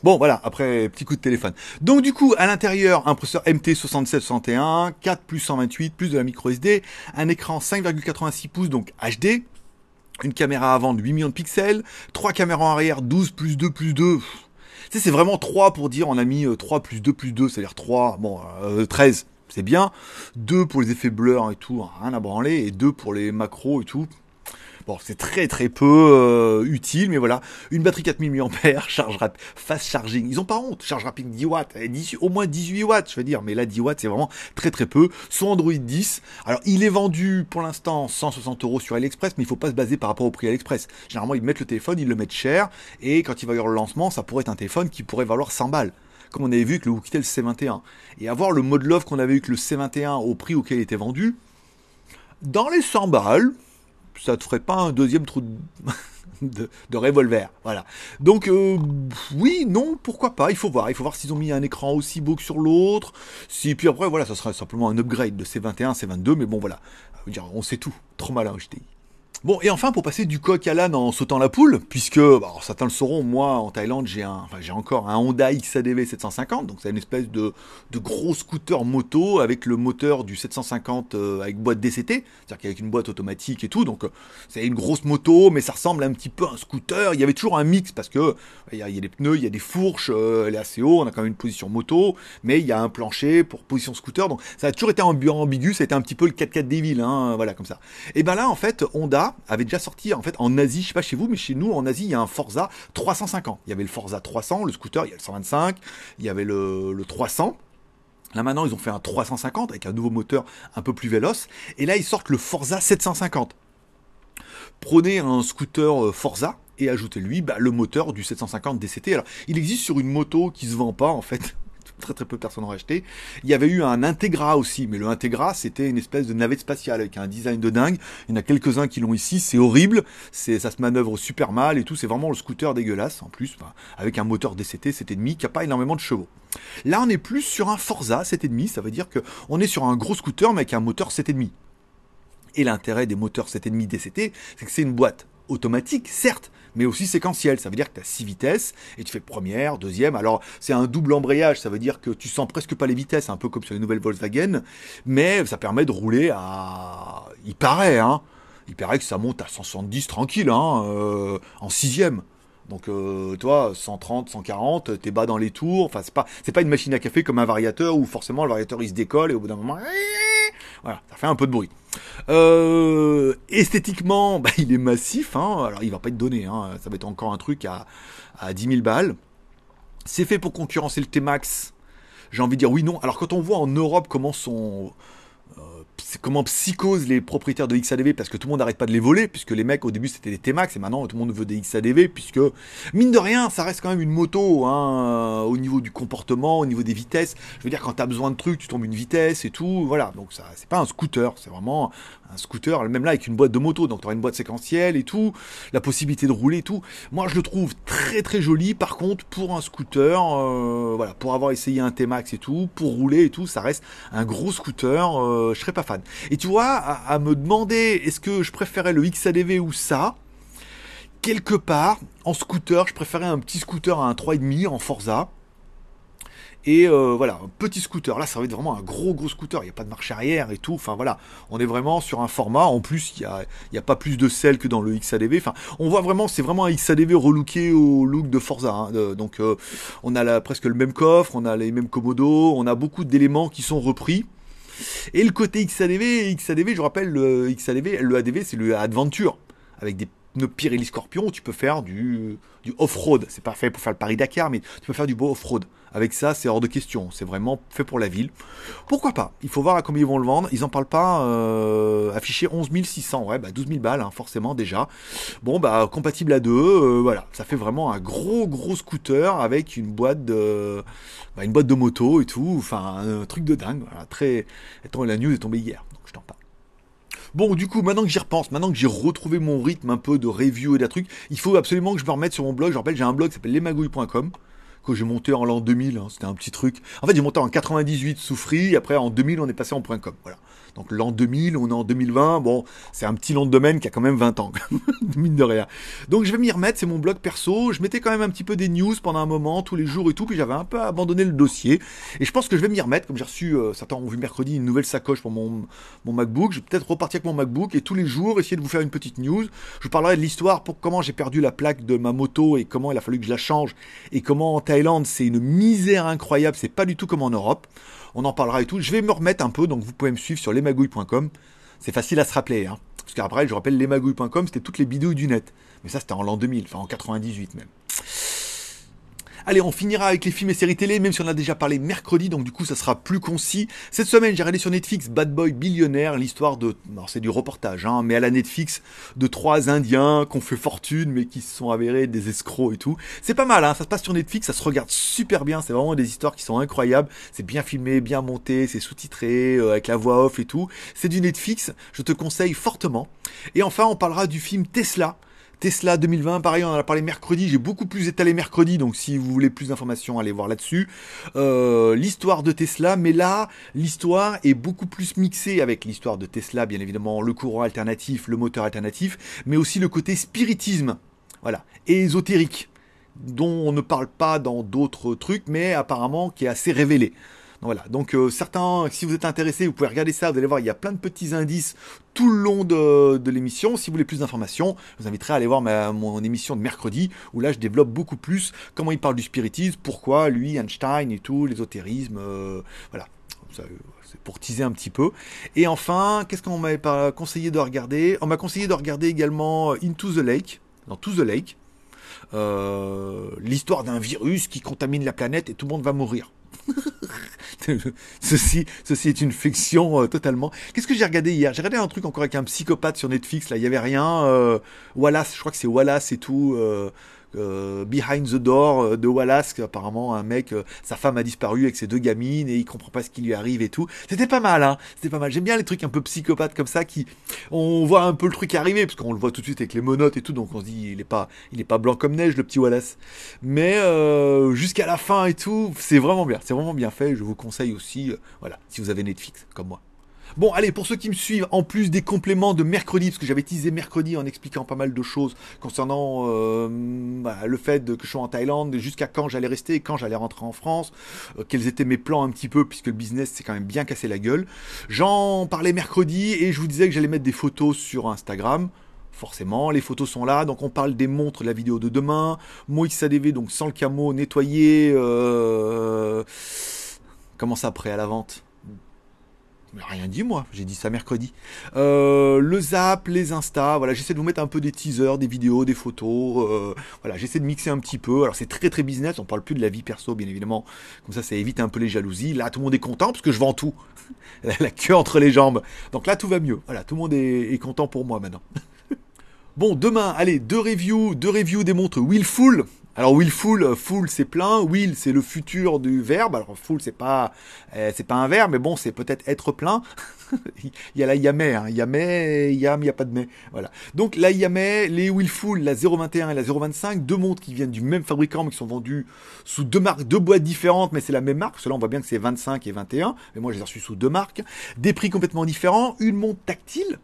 Bon, voilà, après, petit coup de téléphone. Donc, du coup, à l'intérieur, un processeur MT6761, 4 plus 128, plus de la micro SD, un écran 5,86 pouces, donc HD, une caméra avant de 8 millions de pixels, trois caméras arrière 12 plus 2 plus 2. Tu sais, c'est vraiment 3 pour dire on a mis 3 euh, plus 2 plus 2, c'est-à-dire 3, bon, 13, euh, c'est bien. 2 pour les effets blur et tout, rien à branler, et 2 pour les macros et tout, c'est très très peu euh, utile, mais voilà. Une batterie 4000 mAh, charge rapide, fast charging. Ils ont pas honte, charge rapide 10 watts, eh, au moins 18 watts, je veux dire. Mais là, 10 watts, c'est vraiment très très peu. Son Android 10, alors il est vendu pour l'instant 160 euros sur AliExpress, mais il faut pas se baser par rapport au prix AliExpress. Généralement, ils mettent le téléphone, ils le mettent cher, et quand il va y avoir le lancement, ça pourrait être un téléphone qui pourrait valoir 100 balles comme on avait vu que le Oukitel C21. Et avoir le mode love qu'on avait eu que le C21 au prix auquel il était vendu, dans les 100 balles, ça te ferait pas un deuxième trou de, revolver. Voilà. Donc, euh, oui, non, pourquoi pas. Il faut voir. Il faut voir s'ils ont mis un écran aussi beau que sur l'autre. Si, puis après, voilà, ça sera simplement un upgrade de C21, C22. Mais bon, voilà. On sait tout. Trop malin, HDI. Bon, et enfin, pour passer du coq à l'âne en sautant la poule, puisque, bah, certains le sauront, moi, en Thaïlande, j'ai un, enfin, j'ai encore un Honda XADV 750, donc c'est une espèce de, de gros scooter moto avec le moteur du 750 euh, avec boîte DCT, c'est-à-dire qu'avec une boîte automatique et tout, donc euh, c'est une grosse moto, mais ça ressemble un petit peu à un scooter, il y avait toujours un mix, parce que il y, a, des pneus, il y a des fourches, euh, elle est assez haut, on a quand même une position moto, mais il y a un plancher pour position scooter, donc ça a toujours été ambigu, ça a été un petit peu le 4x4 des villes, hein, voilà, comme ça. Et ben là, en fait, Honda, avait déjà sorti en fait en Asie, je sais pas chez vous, mais chez nous en Asie, il y a un Forza 350. Il y avait le Forza 300, le scooter, il y a le 125, il y avait le, le 300. Là maintenant, ils ont fait un 350 avec un nouveau moteur un peu plus véloce. Et là, ils sortent le Forza 750. Prenez un scooter euh, Forza et ajoutez-lui bah, le moteur du 750 DCT. Alors, il existe sur une moto qui se vend pas en fait très très peu de personnes ont acheté. Il y avait eu un Integra aussi, mais le Integra c'était une espèce de navette spatiale avec un design de dingue. Il y en a quelques-uns qui l'ont ici, c'est horrible, ça se manœuvre super mal et tout, c'est vraiment le scooter dégueulasse en plus, avec un moteur DCT 7,5 qui n'a pas énormément de chevaux. Là on est plus sur un Forza 7,5, ça veut dire que on est sur un gros scooter mais avec un moteur 7,5. Et l'intérêt des moteurs 7,5 DCT, c'est que c'est une boîte automatique, certes, mais aussi séquentiel. Ça veut dire que tu as six vitesses et tu fais première, deuxième. Alors, c'est un double embrayage, ça veut dire que tu sens presque pas les vitesses, un peu comme sur les nouvelles Volkswagen, mais ça permet de rouler à. Il paraît, hein. Il paraît que ça monte à 170 tranquille, hein, euh, en sixième. Donc, euh, toi, 130, 140, t'es bas dans les tours. Enfin, c'est pas, c'est pas une machine à café comme un variateur où forcément le variateur il se décolle et au bout d'un moment, ça fait un peu de bruit. Euh, esthétiquement, bah, il est massif. Hein. Alors, il va pas être donné. Hein. Ça va être encore un truc à, à 10 000 balles. C'est fait pour concurrencer le T-Max. J'ai envie de dire oui, non. Alors, quand on voit en Europe comment sont comment psychose les propriétaires de XADV parce que tout le monde n'arrête pas de les voler, puisque les mecs au début c'était des T-Max et maintenant tout le monde veut des XADV, puisque mine de rien, ça reste quand même une moto hein, au niveau du comportement, au niveau des vitesses. Je veux dire, quand tu as besoin de trucs, tu tombes une vitesse et tout, voilà. Donc ça, c'est pas un scooter, c'est vraiment un scooter, même là avec une boîte de moto, donc tu auras une boîte séquentielle et tout, la possibilité de rouler et tout. Moi je le trouve très très joli, par contre pour un scooter, euh, voilà, pour avoir essayé un T-Max et tout, pour rouler et tout, ça reste un gros scooter, euh, je serais pas fan. Et tu vois, à, à me demander est-ce que je préférais le XADV ou ça, quelque part, en scooter, je préférais un petit scooter à un 3,5 en Forza et euh, voilà, un petit scooter. Là, ça va être vraiment un gros, gros scooter. Il n'y a pas de marche arrière et tout. Enfin, voilà, on est vraiment sur un format. En plus, il n'y a, y a, pas plus de sel que dans le XADV. Enfin, on voit vraiment, c'est vraiment un XADV relooké au look de Forza. Hein. donc, euh, on a presque le même coffre, on a les mêmes commodos, on a beaucoup d'éléments qui sont repris. Et le côté XADV, XADV, je rappelle, le XADV, le ADV, c'est le Adventure avec des pneus Pirelli Scorpion, tu peux faire du, du off-road. C'est pas fait pour faire le Paris-Dakar, mais tu peux faire du beau off-road. Avec ça, c'est hors de question. C'est vraiment fait pour la ville. Pourquoi pas Il faut voir à combien ils vont le vendre. Ils n'en parlent pas. Euh, affiché 11 600, ouais, 12 bah, 000 balles, hein, forcément déjà. Bon, bah compatible à deux, euh, voilà. Ça fait vraiment un gros gros scooter avec une boîte de, bah, une boîte de moto et tout. Enfin, un truc de dingue. très. Attends, la news est tombée hier. Bon, du coup, maintenant que j'y repense, maintenant que j'ai retrouvé mon rythme un peu de review et d'un truc, il faut absolument que je me remette sur mon blog. Je rappelle, j'ai un blog qui s'appelle lesmagouilles.com que j'ai monté en l'an 2000, hein, c'était un petit truc. En fait, j'ai monté en 98 sous Free, et après en 2000 on est passé en .com, voilà. Donc l'an 2000, on est en 2020. Bon, c'est un petit long de domaine qui a quand même 20 ans, mine de rien. Donc je vais m'y remettre, c'est mon blog perso. Je mettais quand même un petit peu des news pendant un moment, tous les jours et tout. Puis j'avais un peu abandonné le dossier. Et je pense que je vais m'y remettre. Comme j'ai reçu, euh, certains ont vu mercredi, une nouvelle sacoche pour mon, mon MacBook. Je vais peut-être repartir avec mon MacBook et tous les jours essayer de vous faire une petite news. Je vous parlerai de l'histoire pour comment j'ai perdu la plaque de ma moto et comment il a fallu que je la change. Et comment en Thaïlande, c'est une misère incroyable. C'est pas du tout comme en Europe on en parlera et tout. Je vais me remettre un peu, donc vous pouvez me suivre sur lesmagouilles.com. C'est facile à se rappeler, hein. Parce qu'après, je rappelle, lesmagouilles.com, c'était toutes les bidouilles du net. Mais ça, c'était en l'an 2000, enfin en 98 même. Allez, on finira avec les films et séries télé, même si on a déjà parlé mercredi, donc du coup ça sera plus concis. Cette semaine, j'ai regardé sur Netflix Bad Boy Billionaire, l'histoire de... Alors c'est du reportage, hein, mais à la Netflix, de trois Indiens qui ont fait fortune, mais qui se sont avérés des escrocs et tout. C'est pas mal, hein, ça se passe sur Netflix, ça se regarde super bien, c'est vraiment des histoires qui sont incroyables, c'est bien filmé, bien monté, c'est sous-titré, euh, avec la voix off et tout. C'est du Netflix, je te conseille fortement. Et enfin, on parlera du film Tesla. Tesla 2020, pareil, on en a parlé mercredi, j'ai beaucoup plus étalé mercredi, donc si vous voulez plus d'informations, allez voir là-dessus. Euh, l'histoire de Tesla, mais là, l'histoire est beaucoup plus mixée avec l'histoire de Tesla, bien évidemment, le courant alternatif, le moteur alternatif, mais aussi le côté spiritisme, voilà, ésotérique, dont on ne parle pas dans d'autres trucs, mais apparemment qui est assez révélé voilà, donc euh, certains, si vous êtes intéressés, vous pouvez regarder ça, vous allez voir, il y a plein de petits indices tout le long de, l'émission. Si vous voulez plus d'informations, je vous inviterai à aller voir ma, mon émission de mercredi, où là je développe beaucoup plus comment il parle du spiritisme, pourquoi lui, Einstein et tout, l'ésotérisme, euh, voilà. Euh, c'est pour teaser un petit peu. Et enfin, qu'est-ce qu'on m'avait conseillé de regarder On m'a conseillé de regarder également Into the Lake, dans To the Lake, l'histoire d'un virus qui contamine la planète et tout le monde va mourir. ceci, ceci est une fiction euh, totalement. Qu'est-ce que j'ai regardé hier J'ai regardé un truc encore avec un psychopathe sur Netflix. Là, il y avait rien. Euh, Wallace, je crois que c'est Wallace et tout. Euh, euh, behind the Door euh, de Wallace, apparemment un mec, euh, sa femme a disparu avec ses deux gamines et il comprend pas ce qui lui arrive et tout. C'était pas mal, hein. C'était pas mal. J'aime bien les trucs un peu psychopathes comme ça qui, on voit un peu le truc arriver parce qu'on le voit tout de suite avec les monotes et tout, donc on se dit il est pas, il est pas blanc comme neige le petit Wallace. Mais jusqu'à la fin et tout, c'est vraiment bien, c'est vraiment bien fait. Je vous conseille aussi, voilà, si vous avez Netflix comme moi. Bon, allez, pour ceux qui me suivent, en plus des compléments de mercredi, parce que j'avais teasé mercredi en expliquant pas mal de choses concernant euh, bah, le fait que je sois en Thaïlande, jusqu'à quand j'allais rester, quand j'allais rentrer en France, euh, quels étaient mes plans un petit peu, puisque le business s'est quand même bien cassé la gueule. J'en parlais mercredi et je vous disais que j'allais mettre des photos sur Instagram forcément, les photos sont là, donc on parle des montres la vidéo de demain, Moïse ADV, donc sans le camo, nettoyé, euh, comment ça prêt à la vente rien dit moi, j'ai dit ça mercredi. Euh, le zap, les Insta, voilà, j'essaie de vous mettre un peu des teasers, des vidéos, des photos, euh, voilà, j'essaie de mixer un petit peu. Alors c'est très très business, on parle plus de la vie perso bien évidemment, comme ça ça évite un peu les jalousies. Là tout le monde est content parce que je vends tout, la queue entre les jambes. Donc là tout va mieux, voilà, tout le monde est, est content pour moi maintenant. bon, demain, allez, deux reviews, deux reviews des montres Willful. Alors willful, full c'est plein, will c'est le futur du verbe. Alors full c'est pas euh, c'est pas un verbe, mais bon c'est peut-être être plein. il y a la yamé, hein. yamé, yam, il n'y a pas de mais. Voilà. Donc la yamé, les willful, la 021 et la 025, deux montres qui viennent du même fabricant mais qui sont vendues sous deux marques, deux boîtes différentes, mais c'est la même marque. Cela on voit bien que c'est 25 et 21, mais moi j'ai reçu sous deux marques. Des prix complètement différents, une montre tactile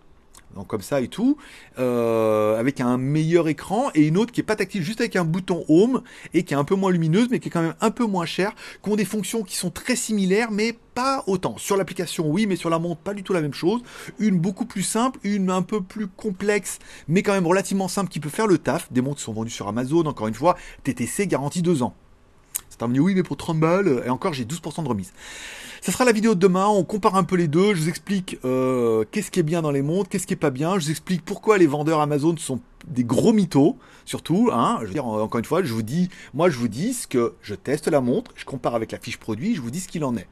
donc comme ça et tout, euh, avec un meilleur écran et une autre qui est pas tactile, juste avec un bouton home et qui est un peu moins lumineuse, mais qui est quand même un peu moins chère, qui ont des fonctions qui sont très similaires, mais pas autant. Sur l'application, oui, mais sur la montre, pas du tout la même chose. Une beaucoup plus simple, une un peu plus complexe, mais quand même relativement simple qui peut faire le taf. Des montres qui sont vendues sur Amazon, encore une fois, TTC garantie 2 ans. T'as me oui, mais pour 30 balles, et encore j'ai 12% de remise. Ça sera la vidéo de demain, on compare un peu les deux, je vous explique euh, qu'est-ce qui est bien dans les montres, qu'est-ce qui est pas bien, je vous explique pourquoi les vendeurs Amazon sont des gros mythos, surtout, hein, je veux dire, encore une fois, je vous dis, moi je vous dis ce que je teste la montre, je compare avec la fiche produit, je vous dis ce qu'il en est.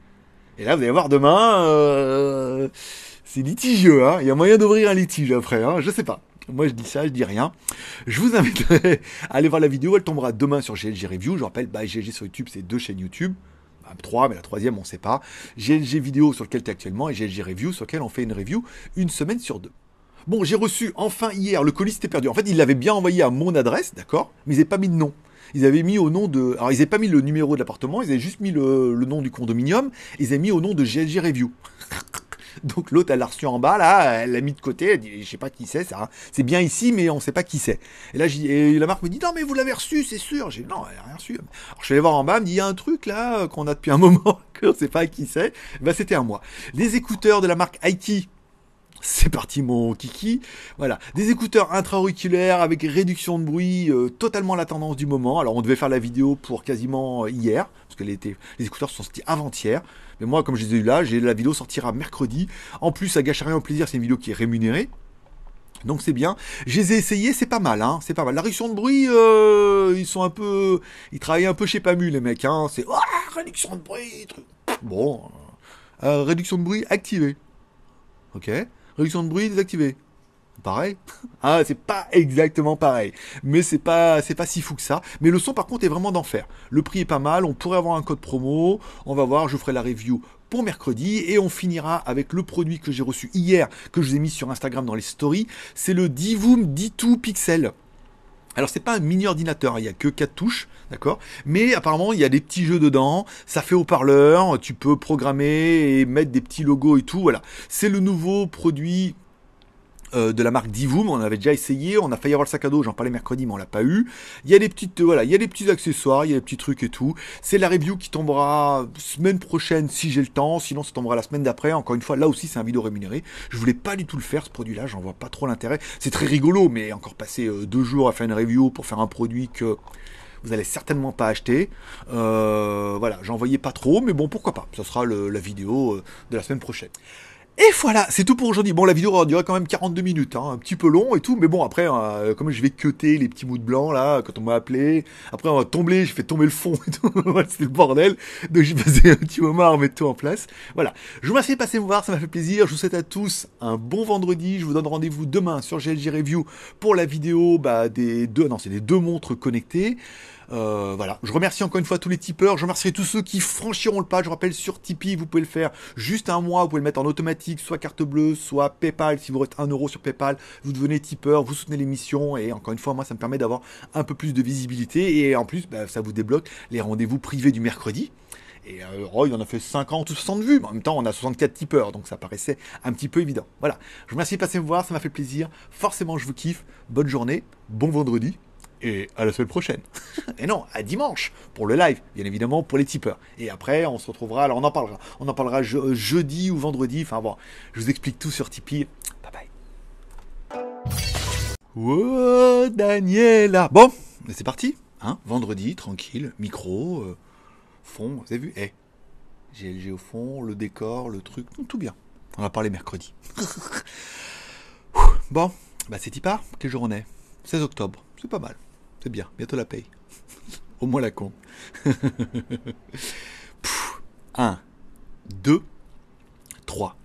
Et là, vous allez voir demain, euh, c'est litigieux, hein, il y a moyen d'ouvrir un litige après, hein, je sais pas. Moi, je dis ça, je dis rien. Je vous inviterai à aller voir la vidéo. Elle tombera demain sur GLG Review. Je rappelle, GLG bah, sur YouTube, c'est deux chaînes YouTube. Bah, trois, mais la troisième, on ne sait pas. GLG Vidéo sur lequel tu es actuellement et GLG Review sur lequel on fait une review une semaine sur deux. Bon, j'ai reçu enfin hier, le colis c'était perdu. En fait, ils l'avaient bien envoyé à mon adresse, d'accord, mais ils n'avaient pas mis de nom. Ils avaient mis au nom de. Alors, ils n'avaient pas mis le numéro de l'appartement, ils avaient juste mis le nom du condominium, ils avaient mis au nom de GLG Review. Donc l'autre, elle l'a reçu en bas, là, elle l'a mis de côté, elle dit, je sais pas qui c'est ça. Hein. C'est bien ici, mais on sait pas qui c'est. Et là, la marque me dit, non, mais vous l'avez reçu, c'est sûr. J'ai dit, non, elle rien reçu. Alors je vais voir en bas, elle me dit, il y a un truc là euh, qu'on a depuis un moment, qu'on sait pas qui c'est. Bah, c'était à moi. Les écouteurs de la marque IT, c'est parti mon kiki. Voilà, des écouteurs intra-auriculaires avec réduction de bruit, euh, totalement la tendance du moment. Alors on devait faire la vidéo pour quasiment hier, parce que les, écouteurs sont sortis avant-hier. Mais moi, comme je les ai eu là, j'ai la vidéo sortira mercredi. En plus, ça gâche rien au plaisir, c'est une vidéo qui est rémunérée. Donc c'est bien. Je les ai essayés, c'est pas mal, hein, C'est pas mal. La réduction de bruit, euh, ils sont un peu, ils travaillent un peu chez Pamu les mecs, hein. C'est oh, réduction de bruit, Bon, euh, euh, réduction de bruit activée. Ok. Réduction de bruit désactivée pareil. Ah, c'est pas exactement pareil, mais c'est pas c'est pas si fou que ça. Mais le son par contre est vraiment d'enfer. Le prix est pas mal, on pourrait avoir un code promo, on va voir, je ferai la review pour mercredi et on finira avec le produit que j'ai reçu hier que je vous ai mis sur Instagram dans les stories, c'est le Divoom D2 Pixel. Alors c'est pas un mini ordinateur, hein. il y a que quatre touches, d'accord Mais apparemment il y a des petits jeux dedans, ça fait haut-parleur, tu peux programmer et mettre des petits logos et tout, voilà. C'est le nouveau produit euh, de la marque Divoom, on avait déjà essayé, on a failli avoir le sac à dos, j'en parlais mercredi, mais on l'a pas eu. Il y a des petites, euh, voilà, il y a des petits accessoires, il y a des petits trucs et tout. C'est la review qui tombera semaine prochaine si j'ai le temps, sinon ça tombera la semaine d'après. Encore une fois, là aussi c'est un vidéo rémunéré. Je voulais pas du tout le faire ce produit-là, j'en vois pas trop l'intérêt. C'est très rigolo, mais encore passer euh, deux jours à faire une review pour faire un produit que vous allez certainement pas acheter. voilà, j'en voyais pas trop, mais bon, pourquoi pas. Ce sera la vidéo de la semaine prochaine. Et voilà, c'est tout pour aujourd'hui. Bon, la vidéo aura quand même 42 minutes, hein, un petit peu long et tout, mais bon, après, euh, comme je vais cuter les petits bouts de blanc, là, quand on m'a appelé, après on va tomber, je fais tomber le fond et tout, c'était le bordel, donc j'ai passé un petit moment à remettre tout en place. Voilà, je vous remercie de passer me voir, ça m'a fait plaisir, je vous souhaite à tous un bon vendredi, je vous donne rendez-vous demain sur GLG Review pour la vidéo bah, des deux, non, c'est des deux montres connectées. Euh, voilà, je remercie encore une fois tous les tipeurs, je remercierai tous ceux qui franchiront le pas, je rappelle sur Tipeee, vous pouvez le faire juste un mois, vous pouvez le mettre en automatique soit carte bleue, soit PayPal. Si vous restez un euro sur PayPal, vous devenez tipeur, vous soutenez l'émission. Et encore une fois, moi, ça me permet d'avoir un peu plus de visibilité. Et en plus, bah, ça vous débloque les rendez-vous privés du mercredi. Et euh, Roy en a fait 50 ou 60 vues, en même temps on a 64 tipeurs, donc ça paraissait un petit peu évident. Voilà, je vous remercie de passer me voir, ça m'a fait plaisir, forcément je vous kiffe, bonne journée, bon vendredi, et à la semaine prochaine. et non, à dimanche pour le live, bien évidemment, pour les tipeurs. Et après, on se retrouvera, alors on en parlera. On en parlera euh, jeudi ou vendredi. Enfin bon, je vous explique tout sur Tipeee. Bye bye. Oh, Daniela. Bon, c'est parti. Hein vendredi, tranquille, micro, euh, fond, vous avez vu Eh, hey, GLG au fond, le décor, le truc, tout bien. On va parler mercredi. bon, bah c'est jour on est 16 octobre, c'est pas mal. C'est bien, bientôt la paye. Au moins la con. 1, 2, 3.